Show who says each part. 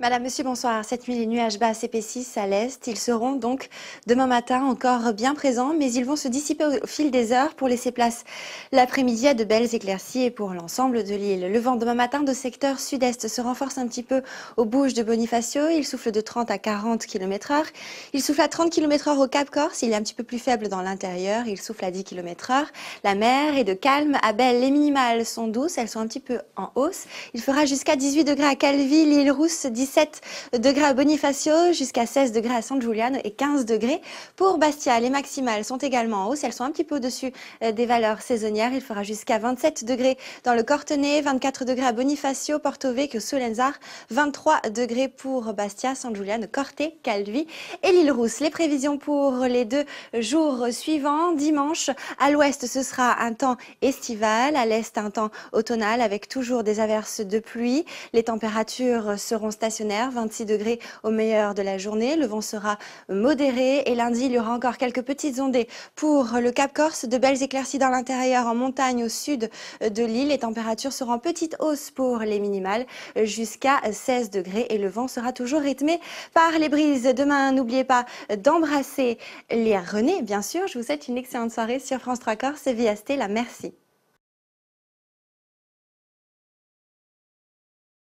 Speaker 1: Madame, Monsieur, bonsoir. Cette nuit, les nuages bas s'épaississent à l'est. Ils seront donc demain matin encore bien présents, mais ils vont se dissiper au fil des heures pour laisser place l'après-midi à de belles éclaircies et pour l'ensemble de l'île. Le vent demain matin de secteur sud-est se renforce un petit peu aux bouge de Bonifacio. Il souffle de 30 à 40 km heure. Il souffle à 30 km heure au Cap Corse. Il est un petit peu plus faible dans l'intérieur. Il souffle à 10 km heure. La mer est de calme à belle. Les minimales sont douces. Elles sont un petit peu en hausse. Il fera jusqu'à 18 degrés à Calvi. L'île Rousse, 17 degrés à Bonifacio, jusqu'à 16 degrés à San Giuliano et 15 degrés pour Bastia. Les maximales sont également en hausse. Elles sont un petit peu au-dessus euh, des valeurs saisonnières. Il fera jusqu'à 27 degrés dans le Cortenay, 24 degrés à Bonifacio, Porto Vecchio, Solenzar, 23 degrés pour Bastia, San Giuliano, Corte, Calvi et l'île Rousse. Les prévisions pour les deux jours suivants. Dimanche, à l'ouest, ce sera un temps estival, à l'est, un temps automnal avec toujours des averses de pluie. Les températures seront stationnées 26 degrés au meilleur de la journée. Le vent sera modéré et lundi, il y aura encore quelques petites ondées pour le Cap Corse. De belles éclaircies dans l'intérieur en montagne au sud de l'île. Les températures seront en petite hausse pour les minimales jusqu'à 16 degrés et le vent sera toujours rythmé par les brises. Demain, n'oubliez pas d'embrasser les René, bien sûr. Je vous souhaite une excellente soirée sur France 3 Corse. VST, la merci.